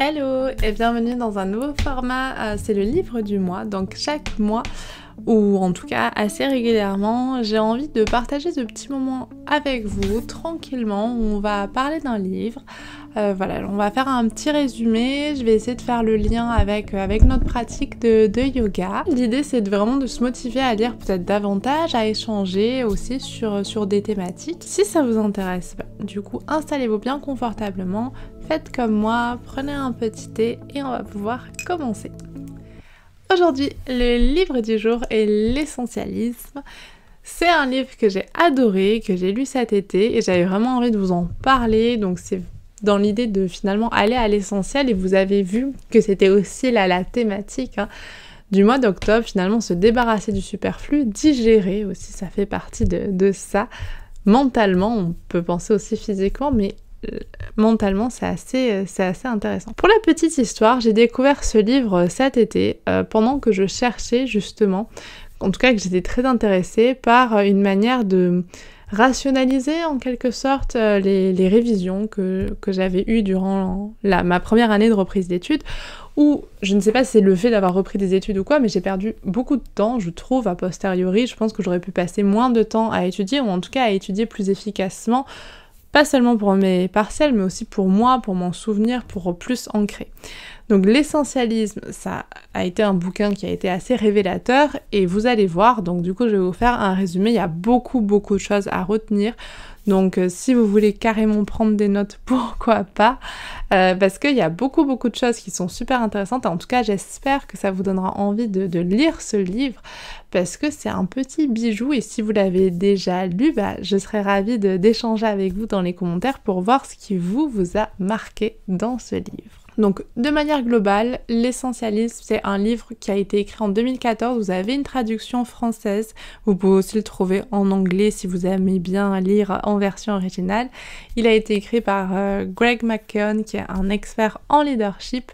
Hello et bienvenue dans un nouveau format, euh, c'est le livre du mois, donc chaque mois ou en tout cas assez régulièrement, j'ai envie de partager ce petit moment avec vous tranquillement où on va parler d'un livre. Euh, voilà, on va faire un petit résumé, je vais essayer de faire le lien avec, euh, avec notre pratique de, yoga. L'idée c'est vraiment de se motiver à lire peut-être davantage, à échanger aussi sur, sur des thématiques. Si ça vous intéresse, bah, du coup installez-vous bien confortablement, Faites comme moi, prenez un petit thé et on va pouvoir commencer. Aujourd'hui, le livre du jour est L'essentialisme. C'est un livre que j'ai adoré, que j'ai lu cet été et j'avais vraiment envie de vous en parler. Donc c'est dans l'idée de finalement aller à l'essentiel et vous avez vu que c'était aussi là la thématique. Hein, du mois d'octobre, finalement se débarrasser du superflu, digérer aussi, ça fait partie de, ça. Mentalement, on peut penser aussi physiquement, mais euh, mentalement, c'est assez, euh, c'est assez intéressant. Pour la petite histoire, j'ai découvert ce livre euh, cet été pendant que je cherchais justement, en tout cas que j'étais très intéressée par une manière de rationaliser en quelque sorte les, révisions que, j'avais eues durant ma première année de reprise d'études, où je ne sais pas si c'est le fait d'avoir repris des études ou quoi, mais j'ai perdu beaucoup de temps, je trouve, a posteriori. Je pense que j'aurais pu passer moins de temps à étudier, ou en tout cas à étudier plus efficacement pas seulement pour mes parcelles mais aussi pour moi, pour mon souvenir, pour plus ancrer. Donc l'essentialisme, ça a été un bouquin qui a été assez révélateur et vous allez voir, donc du coup je vais vous faire un résumé, il y a beaucoup beaucoup de choses à retenir. Donc euh, si vous voulez carrément prendre des notes, pourquoi pas euh, Parce qu'il y a beaucoup beaucoup de choses qui sont super intéressantes. En tout cas, j'espère que ça vous donnera envie de, lire ce livre parce que c'est un petit bijou et si vous l'avez déjà lu, bah, je serais ravie d'échanger avec vous dans les commentaires pour voir ce qui vous a marqué dans ce livre. Donc de manière globale, l'essentialisme, c'est un livre qui a été écrit en 2014. Vous avez une traduction française. Vous pouvez aussi le trouver en anglais si vous aimez bien lire en version originale. Il a été écrit par euh, Greg McKeown, qui est un expert en leadership.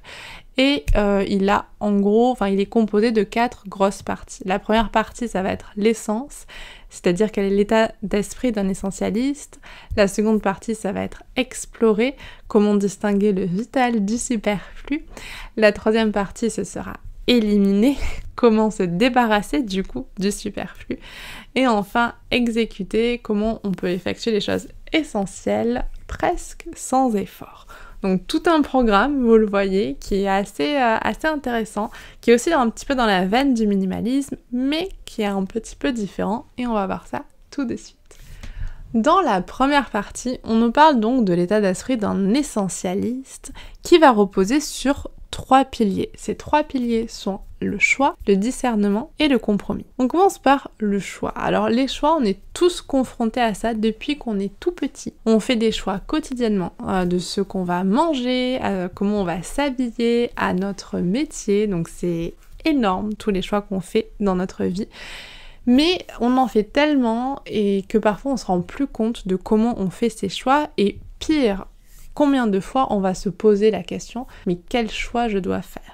Et euh, il a en gros, enfin il est composé de quatre grosses parties. La première partie, ça va être l'essence c'est-à-dire quel est l'état d'esprit d'un essentialiste. La seconde partie, ça va être explorer comment distinguer le vital du superflu. La troisième partie, ce sera éliminer, comment se débarrasser du coup du superflu. Et enfin, exécuter, comment on peut effectuer les choses essentielles presque sans effort. Donc tout un programme, vous le voyez, qui est assez, euh, assez intéressant, qui est aussi un petit peu dans la veine du minimalisme, mais qui est un petit peu différent, et on va voir ça tout de suite. Dans la première partie, on nous parle donc de l'état d'esprit d'un essentialiste qui va reposer sur trois piliers. Ces trois piliers sont le choix, le discernement et le compromis. On commence par le choix. Alors les choix, on est tous confrontés à ça depuis qu'on est tout petit. On fait des choix quotidiennement euh, de ce qu'on va manger, euh, comment on va s'habiller, à notre métier. Donc c'est énorme tous les choix qu'on fait dans notre vie. Mais on en fait tellement et que parfois on se rend plus compte de comment on fait ces choix et pire, combien de fois on va se poser la question mais quel choix je dois faire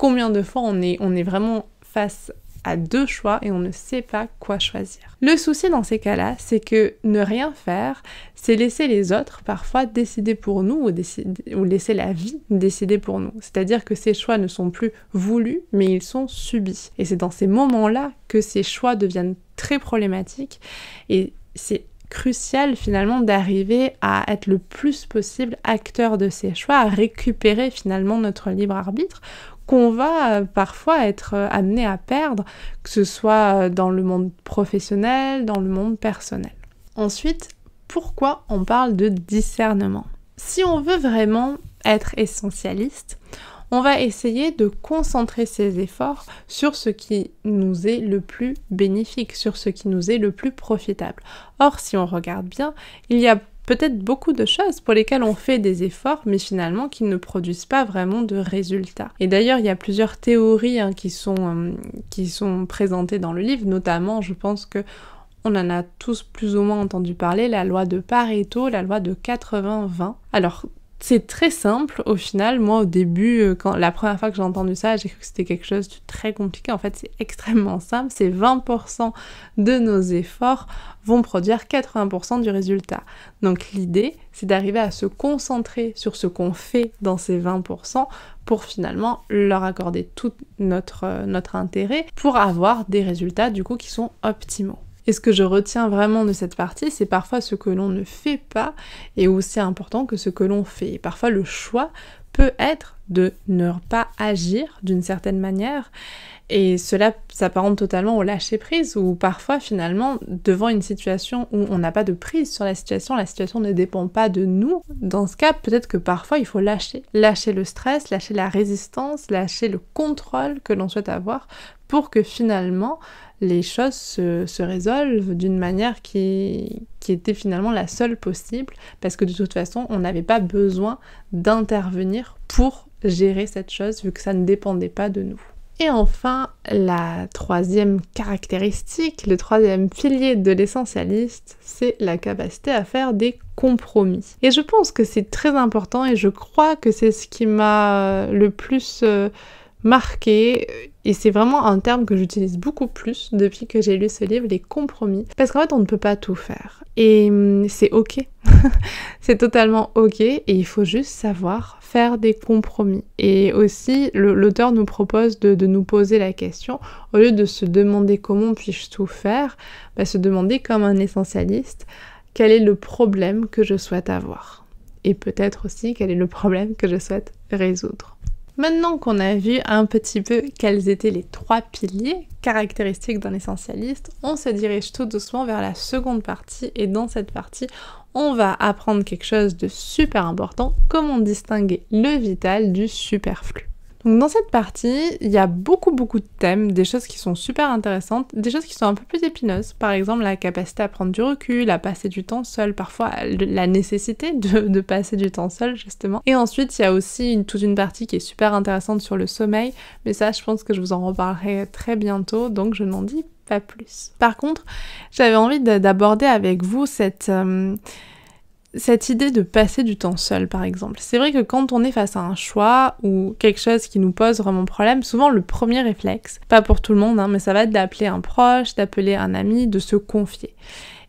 combien de fois on est, vraiment face à deux choix et on ne sait pas quoi choisir. Le souci dans ces cas-là, c'est que ne rien faire, c'est laisser les autres parfois décider pour nous ou, ou laisser la vie décider pour nous. C'est-à-dire que ces choix ne sont plus voulus, mais ils sont subis. Et c'est dans ces moments-là que ces choix deviennent très problématiques et c'est crucial finalement d'arriver à être le plus possible acteur de ces choix, à récupérer finalement notre libre arbitre va euh, parfois être euh, amené à perdre, que ce soit euh, dans le monde professionnel, dans le monde personnel. Ensuite, pourquoi on parle de discernement Si on veut vraiment être essentialiste, on va essayer de concentrer ses efforts sur ce qui nous est le plus bénéfique, sur ce qui nous est le plus profitable. Or, si on regarde bien, il y a peut-être beaucoup de choses pour lesquelles on fait des efforts, mais finalement qui ne produisent pas vraiment de résultats. Et d'ailleurs, il y a plusieurs théories hein, qui, sont, euh, qui sont présentées dans le livre, notamment, je pense que on en a tous plus ou moins entendu parler, la loi de Pareto, la loi de 80-20. Alors, c'est très simple au final. Moi, au début, euh, quand la première fois que j'ai entendu ça, j'ai cru que c'était quelque chose de très compliqué. En fait, c'est extrêmement simple. C'est 20% de nos efforts vont produire 80% du résultat. Donc l'idée, c'est d'arriver à se concentrer sur ce qu'on fait dans ces 20% pour finalement leur accorder tout notre, euh, notre intérêt pour avoir des résultats du coup qui sont optimaux. Et ce que je retiens vraiment de cette partie, c'est parfois ce que l'on ne fait pas est aussi important que ce que l'on fait. parfois le choix peut être de ne pas agir d'une certaine manière. Et cela s'apparente totalement au lâcher prise, ou parfois finalement, devant une situation où on n'a pas de prise sur la situation, la situation ne dépend pas de nous, dans ce cas, peut-être que parfois il faut lâcher. Lâcher le stress, lâcher la résistance, lâcher le contrôle que l'on souhaite avoir, pour que finalement les choses se, résolvent d'une manière qui, était finalement la seule possible, parce que de toute façon, on n'avait pas besoin d'intervenir pour gérer cette chose, vu que ça ne dépendait pas de nous. Et enfin, la troisième caractéristique, le troisième pilier de l'essentialiste, c'est la capacité à faire des compromis. Et je pense que c'est très important et je crois que c'est ce qui m'a le plus... Euh, marqué, euh, et c'est vraiment un terme que j'utilise beaucoup plus depuis que j'ai lu ce livre, les compromis, parce qu'en fait on ne peut pas tout faire, et hum, c'est ok, c'est totalement ok, et il faut juste savoir faire des compromis. Et aussi, l'auteur nous propose de, nous poser la question, au lieu de se demander comment puis-je tout faire, bah, se demander comme un essentialiste, quel est le problème que je souhaite avoir Et peut-être aussi quel est le problème que je souhaite résoudre. Maintenant qu'on a vu un petit peu quels étaient les trois piliers caractéristiques d'un essentialiste, on se dirige tout doucement vers la seconde partie et dans cette partie, on va apprendre quelque chose de super important, comment distinguer le vital du superflu. Donc dans cette partie, il y a beaucoup beaucoup de thèmes, des choses qui sont super intéressantes, des choses qui sont un peu plus épineuses, par exemple la capacité à prendre du recul, à passer du temps seul, parfois la nécessité de, passer du temps seul justement. Et ensuite il y a aussi toute une partie qui est super intéressante sur le sommeil, mais ça je pense que je vous en reparlerai très bientôt, donc je n'en dis pas plus. Par contre, j'avais envie d'aborder avec vous cette... Euh, cette idée de passer du temps seul, par exemple. C'est vrai que quand on est face à un choix ou quelque chose qui nous pose vraiment problème, souvent le premier réflexe, pas pour tout le monde, hein, mais ça va être d'appeler un proche, d'appeler un ami, de se confier.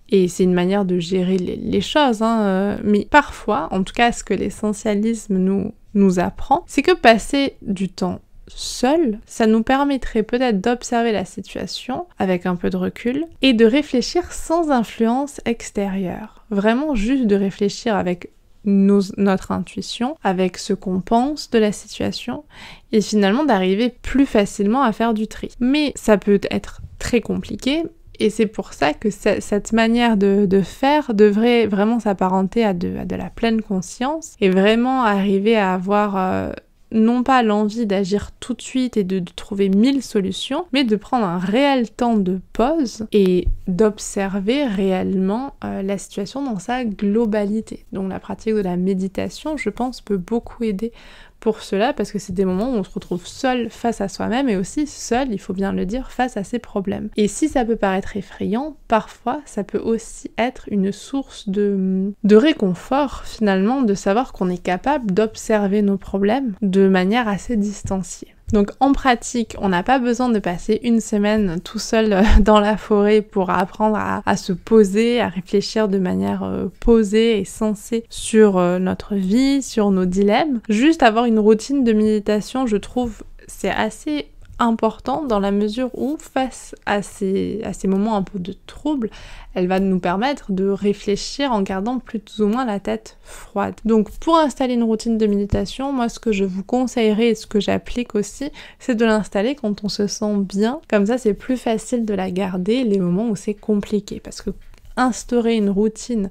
Et c'est une manière de gérer les, choses, hein, euh, mais parfois, en tout cas ce que l'essentialisme nous, nous apprend, c'est que passer du temps seul, ça nous permettrait peut-être d'observer la situation avec un peu de recul et de réfléchir sans influence extérieure. Vraiment juste de réfléchir avec notre intuition, avec ce qu'on pense de la situation et finalement d'arriver plus facilement à faire du tri. Mais ça peut être très compliqué, et c'est pour ça que cette manière de, faire devrait vraiment s'apparenter à de, la pleine conscience et vraiment arriver à avoir euh, non pas l'envie d'agir tout de suite et de, trouver mille solutions, mais de prendre un réel temps de pause et d'observer réellement euh, la situation dans sa globalité. Donc la pratique de la méditation, je pense, peut beaucoup aider pour cela parce que c'est des moments où on se retrouve seul face à soi-même et aussi seul, il faut bien le dire, face à ses problèmes. Et si ça peut paraître effrayant, parfois ça peut aussi être une source de réconfort finalement de savoir qu'on est capable d'observer nos problèmes de manière assez distanciée. Donc en pratique, on n'a pas besoin de passer une semaine tout seul euh, dans la forêt pour apprendre à, se poser, à réfléchir de manière euh, posée et sensée sur euh, notre vie, sur nos dilemmes. Juste avoir une routine de méditation, je trouve c'est assez important dans la mesure où, face à ces, à ces moments un peu de trouble, elle va nous permettre de réfléchir en gardant plus ou moins la tête froide. Donc pour installer une routine de méditation, moi ce que je vous conseillerais et ce que j'applique aussi, c'est de l'installer quand on se sent bien. Comme ça, c'est plus facile de la garder les moments où c'est compliqué. Parce que instaurer une routine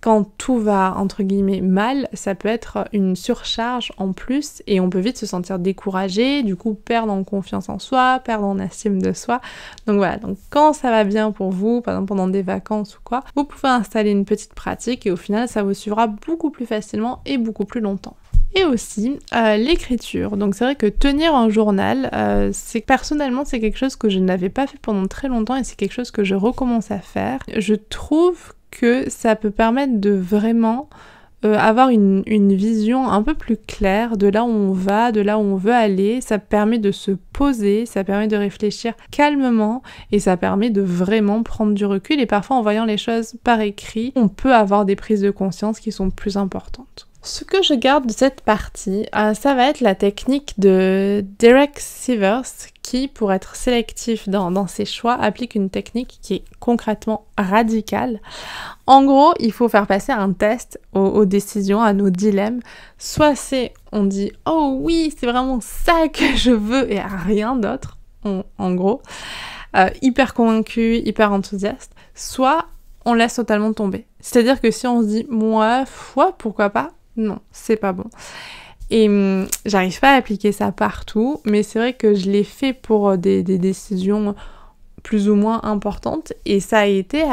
quand tout va entre guillemets mal, ça peut être une surcharge en plus et on peut vite se sentir découragé, du coup perdre en confiance en soi, perdre en estime de soi. Donc voilà, donc quand ça va bien pour vous, par exemple pendant des vacances ou quoi, vous pouvez installer une petite pratique et au final ça vous suivra beaucoup plus facilement et beaucoup plus longtemps et aussi euh, l'écriture. Donc c'est vrai que tenir un journal, euh, c'est personnellement c'est quelque chose que je n'avais pas fait pendant très longtemps et c'est quelque chose que je recommence à faire. Je trouve que que ça peut permettre de vraiment euh, avoir une, vision un peu plus claire de là où on va, de là où on veut aller. Ça permet de se poser, ça permet de réfléchir calmement et ça permet de vraiment prendre du recul. Et parfois, en voyant les choses par écrit, on peut avoir des prises de conscience qui sont plus importantes. Ce que je garde de cette partie, euh, ça va être la technique de Derek Sivers qui, pour être sélectif dans, ses choix, applique une technique qui est concrètement radicale. En gros, il faut faire passer un test aux, décisions, à nos dilemmes. Soit c'est on dit oh oui, c'est vraiment ça que je veux et rien d'autre, en gros, euh, hyper convaincu, hyper enthousiaste. Soit on laisse totalement tomber. C'est-à-dire que si on se dit moi, foi, pourquoi pas, non, c'est pas bon. Et hum, j'arrive pas à appliquer ça partout, mais c'est vrai que je l'ai fait pour euh, des, décisions plus ou moins importantes et ça a été euh,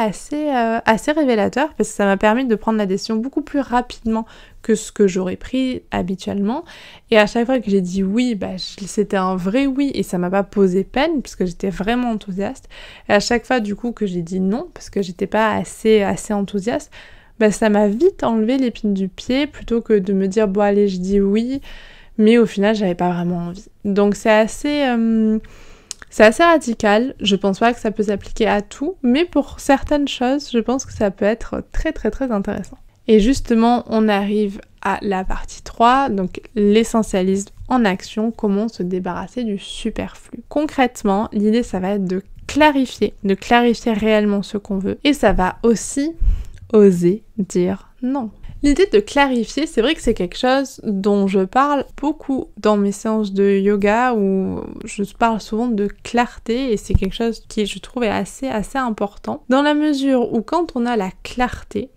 assez, révélateur parce que ça m'a permis de prendre la décision beaucoup plus rapidement que ce que j'aurais pris habituellement. Et à chaque fois que j'ai dit oui, bah, c'était un vrai oui et ça m'a pas posé peine parce que j'étais vraiment enthousiaste. Et à chaque fois du coup que j'ai dit non parce que j'étais pas assez, assez enthousiaste, bah, ça m'a vite enlevé l'épine du pied plutôt que de me dire bon allez je dis oui, mais au final j'avais pas vraiment envie. Donc c'est assez, euh, c'est assez radical. Je pense pas que ça peut s'appliquer à tout, mais pour certaines choses, je pense que ça peut être très très très intéressant. Et justement, on arrive à la partie 3, donc l'essentialisme en action, comment se débarrasser du superflu. Concrètement, l'idée ça va être de clarifier, de clarifier réellement ce qu'on veut. Et ça va aussi oser dire non. L'idée de clarifier, c'est vrai que c'est quelque chose dont je parle beaucoup dans mes séances de yoga où je parle souvent de clarté et c'est quelque chose qui je trouve est assez assez important dans la mesure où quand on a la clarté,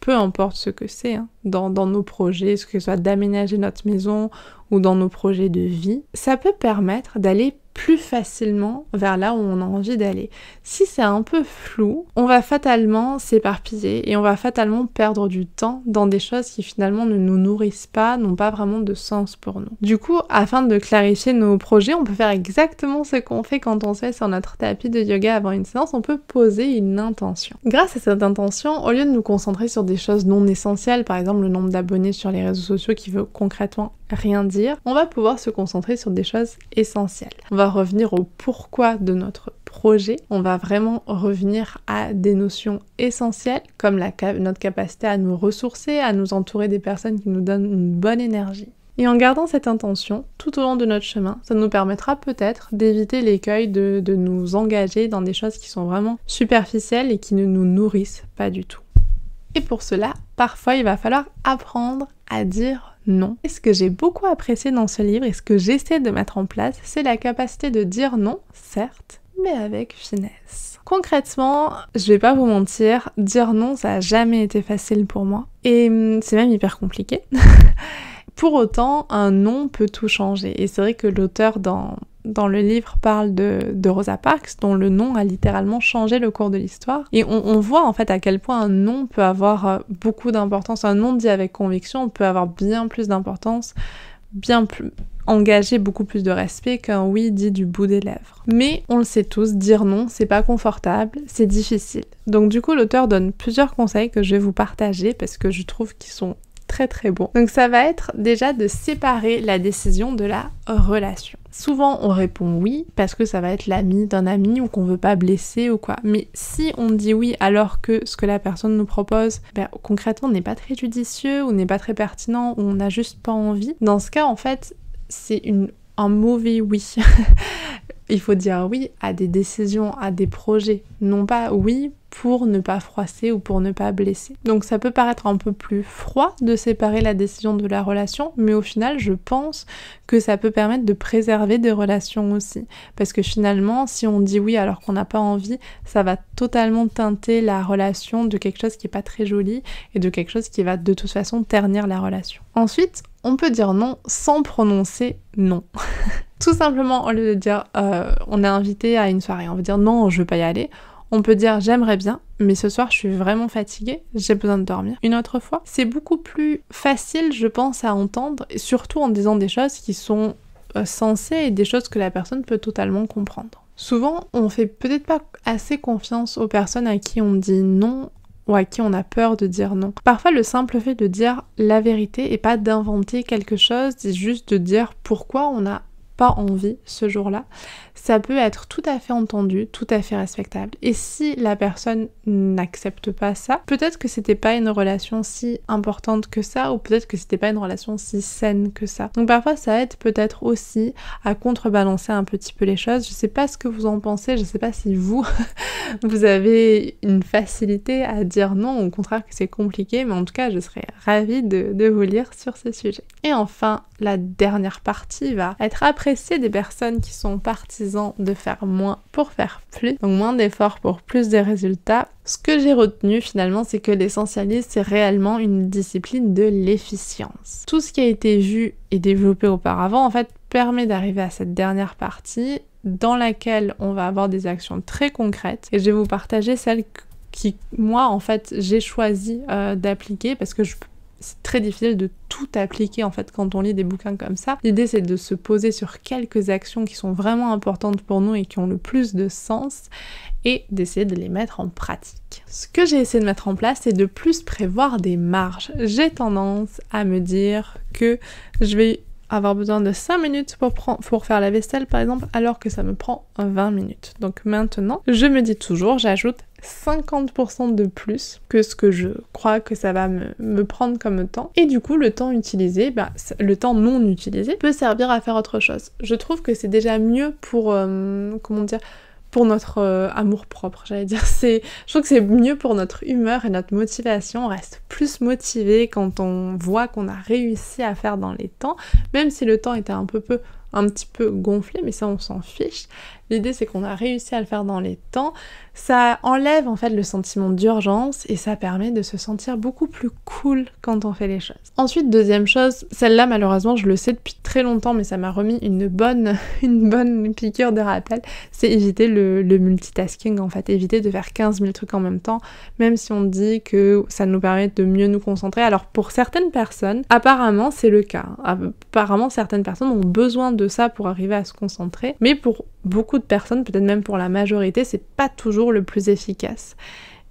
peu importe ce que c'est, hein, dans, dans, nos projets, ce que ce soit d'aménager notre maison ou dans nos projets de vie, ça peut permettre d'aller plus facilement vers là où on a envie d'aller. Si c'est un peu flou, on va fatalement s'éparpiller et on va fatalement perdre du temps dans des choses qui finalement ne nous nourrissent pas, n'ont pas vraiment de sens pour nous. Du coup, afin de clarifier nos projets, on peut faire exactement ce qu'on fait quand on se met sur notre tapis de yoga avant une séance, on peut poser une intention. Grâce à cette intention, au lieu de nous concentrer sur des choses non essentielles, par exemple le nombre d'abonnés sur les réseaux sociaux qui veut concrètement rien dire, on va pouvoir se concentrer sur des choses essentielles. On va revenir au pourquoi de notre projet, on va vraiment revenir à des notions essentielles comme la, notre capacité à nous ressourcer, à nous entourer des personnes qui nous donnent une bonne énergie. Et en gardant cette intention tout au long de notre chemin, ça nous permettra peut-être d'éviter l'écueil de, de nous engager dans des choses qui sont vraiment superficielles et qui ne nous nourrissent pas du tout. Et pour cela, parfois il va falloir apprendre à dire non. Et ce que j'ai beaucoup apprécié dans ce livre et ce que j'essaie de mettre en place, c'est la capacité de dire non, certes, mais avec finesse. Concrètement, je vais pas vous mentir, dire non, ça a jamais été facile pour moi. Et hum, c'est même hyper compliqué. pour autant, un non peut tout changer. Et c'est vrai que l'auteur, dans dans le livre parle de, Rosa Parks, dont le nom a littéralement changé le cours de l'histoire. Et on, voit en fait à quel point un nom peut avoir euh, beaucoup d'importance. Un nom dit avec conviction peut avoir bien plus d'importance, bien plus engagé beaucoup plus de respect qu'un oui dit du bout des lèvres. Mais on le sait tous, dire non, c'est pas confortable, c'est difficile. Donc du coup, l'auteur donne plusieurs conseils que je vais vous partager parce que je trouve qu'ils sont très très bon. Donc ça va être déjà de séparer la décision de la relation. Souvent on répond oui parce que ça va être l'ami d'un ami ou qu'on veut pas blesser ou quoi. Mais si on dit oui alors que ce que la personne nous propose, ben, concrètement n'est pas très judicieux ou n'est pas très pertinent ou on n'a juste pas envie, dans ce cas en fait c'est un mauvais oui. il faut dire oui à des décisions, à des projets, non pas oui pour ne pas froisser ou pour ne pas blesser. Donc ça peut paraître un peu plus froid de séparer la décision de la relation, mais au final, je pense que ça peut permettre de préserver des relations aussi. Parce que finalement, si on dit oui alors qu'on n'a pas envie, ça va totalement teinter la relation de quelque chose qui n'est pas très joli et de quelque chose qui va de toute façon ternir la relation. Ensuite, on peut dire non sans prononcer non. Tout simplement, au lieu de dire euh, on est invité à une soirée, on veut dire non, je veux pas y aller. On peut dire j'aimerais bien, mais ce soir je suis vraiment fatiguée, j'ai besoin de dormir. Une autre fois, c'est beaucoup plus facile, je pense, à entendre, surtout en disant des choses qui sont euh, sensées et des choses que la personne peut totalement comprendre. Souvent, on fait peut-être pas assez confiance aux personnes à qui on dit non ou à qui on a peur de dire non. Parfois, le simple fait de dire la vérité et pas d'inventer quelque chose, c'est juste de dire pourquoi on a pas envie ce jour-là, ça peut être tout à fait entendu, tout à fait respectable. Et si la personne n'accepte pas ça, peut-être que c'était pas une relation si importante que ça, ou peut-être que c'était pas une relation si saine que ça. Donc parfois ça aide peut-être aussi à contrebalancer un petit peu les choses. Je sais pas ce que vous en pensez, je sais pas si vous, vous avez une facilité à dire non, au contraire que c'est compliqué, mais en tout cas je serais ravie de, de vous lire sur ce sujet. Et enfin, la dernière partie va être après des personnes qui sont partisans de faire moins pour faire plus, donc moins d'efforts pour plus de résultats. Ce que j'ai retenu finalement, c'est que l'essentialisme, c'est réellement une discipline de l'efficience. Tout ce qui a été vu et développé auparavant, en fait, permet d'arriver à cette dernière partie dans laquelle on va avoir des actions très concrètes et je vais vous partager celles qui moi en fait j'ai choisi euh, d'appliquer parce que je peux c'est très difficile de tout appliquer en fait quand on lit des bouquins comme ça. L'idée c'est de se poser sur quelques actions qui sont vraiment importantes pour nous et qui ont le plus de sens et d'essayer de les mettre en pratique. Ce que j'ai essayé de mettre en place, c'est de plus prévoir des marges. J'ai tendance à me dire que je vais avoir besoin de 5 minutes pour, pour faire la vaisselle par exemple, alors que ça me prend 20 minutes. Donc maintenant, je me dis toujours, j'ajoute 50% de plus que ce que je crois que ça va me, prendre comme temps. Et du coup, le temps utilisé, bah, le temps non utilisé, peut servir à faire autre chose. Je trouve que c'est déjà mieux pour, euh, comment dire, pour notre euh, amour propre, j'allais dire. C'est, je trouve que c'est mieux pour notre humeur et notre motivation. On reste plus motivé quand on voit qu'on a réussi à faire dans les temps, même si le temps était un peu peu un petit peu gonflé, mais ça on s'en fiche. L'idée c'est qu'on a réussi à le faire dans les temps. Ça enlève en fait le sentiment d'urgence et ça permet de se sentir beaucoup plus cool quand on fait les choses. Ensuite, deuxième chose, celle-là malheureusement je le sais depuis très longtemps mais ça m'a remis une bonne, une bonne piqûre de rappel, c'est éviter le, le, multitasking en fait, éviter de faire 15 000 trucs en même temps, même si on dit que ça nous permet de mieux nous concentrer. Alors pour certaines personnes, apparemment c'est le cas. Apparemment certaines personnes ont besoin de ça pour arriver à se concentrer, mais pour beaucoup de personnes, peut-être même pour la majorité, c'est pas toujours le plus efficace.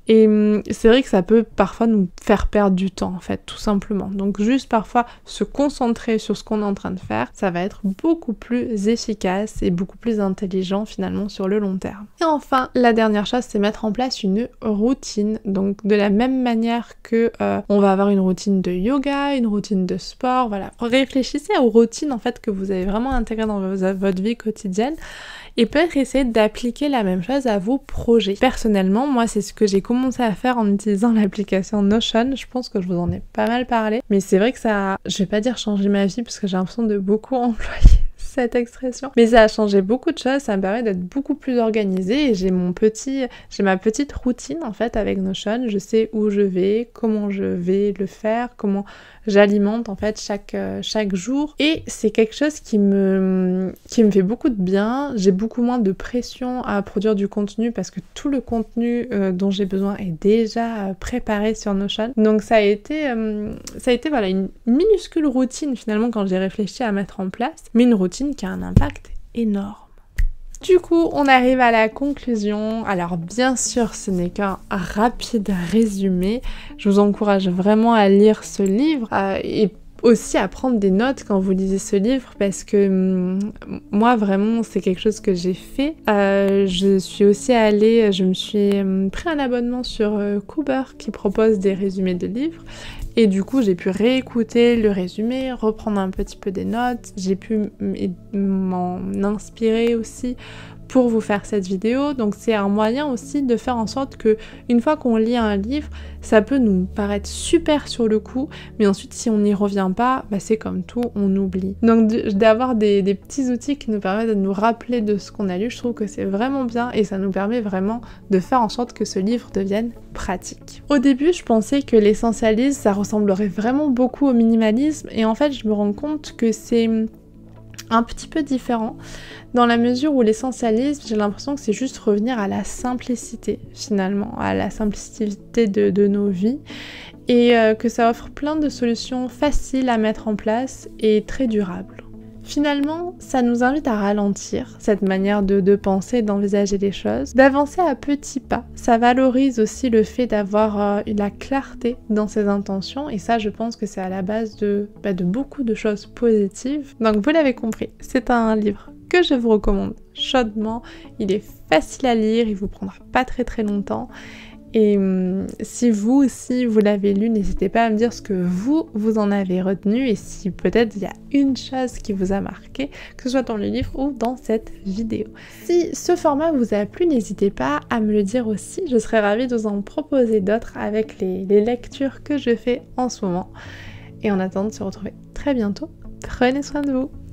Et hum, c'est vrai que ça peut parfois nous faire perdre du temps, en fait, tout simplement. Donc juste parfois se concentrer sur ce qu'on est en train de faire, ça va être beaucoup plus efficace et beaucoup plus intelligent finalement sur le long terme. Et enfin, la dernière chose, c'est mettre en place une routine. Donc de la même manière que euh, on va avoir une routine de yoga, une routine de sport, voilà. Réfléchissez aux routines en fait que vous avez vraiment intégrées dans votre vie quotidienne et peut-être essayer d'appliquer la même chose à vos projets. Personnellement, moi c'est ce que j'ai compris à faire en utilisant l'application Notion. Je pense que je vous en ai pas mal parlé. Mais c'est vrai que ça, je vais pas dire changer ma vie parce que j'ai l'impression de beaucoup employer cette expression. Mais ça a changé beaucoup de choses, ça me permet d'être beaucoup plus organisée j'ai mon petit, j'ai ma petite routine en fait avec Notion. Je sais où je vais, comment je vais le faire, comment j'alimente en fait chaque, euh, chaque jour. Et c'est quelque chose qui me, qui me fait beaucoup de bien. J'ai beaucoup moins de pression à produire du contenu parce que tout le contenu euh, dont j'ai besoin est déjà préparé sur Notion. Donc ça a été, euh, ça a été voilà, une minuscule routine finalement quand j'ai réfléchi à mettre en place, mais une routine qui a un impact énorme. Du coup, on arrive à la conclusion. Alors bien sûr, ce n'est qu'un rapide résumé. Je vous encourage vraiment à lire ce livre euh, et aussi à prendre des notes quand vous lisez ce livre parce que mm, moi vraiment c'est quelque chose que j'ai fait. Euh, je suis aussi allée, je me suis mm, pris un abonnement sur Cooper euh, qui propose des résumés de livres et du coup, j'ai pu réécouter le résumé, reprendre un petit peu des notes, j'ai pu m'en inspirer aussi pour vous faire cette vidéo. Donc c'est un moyen aussi de faire en sorte que une fois qu'on lit un livre, ça peut nous paraître super sur le coup, mais ensuite si on n'y revient pas, bah, c'est comme tout, on oublie. Donc d'avoir des, des, petits outils qui nous permettent de nous rappeler de ce qu'on a lu, je trouve que c'est vraiment bien et ça nous permet vraiment de faire en sorte que ce livre devienne pratique. Au début, je pensais que l'essentialisme, ça ressemblerait vraiment beaucoup au minimalisme et en fait, je me rends compte que c'est un petit peu différent dans la mesure où l'essentialisme, j'ai l'impression que c'est juste revenir à la simplicité finalement, à la simplicité de, nos vies et euh, que ça offre plein de solutions faciles à mettre en place et très durables. Finalement, ça nous invite à ralentir cette manière de, penser, d'envisager les choses, d'avancer à petits pas. Ça valorise aussi le fait d'avoir euh, la clarté dans ses intentions et ça, je pense que c'est à la base de, bah, de beaucoup de choses positives. Donc vous l'avez compris, c'est un livre que je vous recommande chaudement. Il est facile à lire, il vous prendra pas très très longtemps et hum, si vous aussi vous l'avez lu, n'hésitez pas à me dire ce que vous, vous en avez retenu et si peut-être il y a une chose qui vous a marqué, que ce soit dans le livre ou dans cette vidéo. Si ce format vous a plu, n'hésitez pas à me le dire aussi, je serais ravie de vous en proposer d'autres avec les, les lectures que je fais en ce moment. Et en attendant de se retrouver très bientôt, prenez soin de vous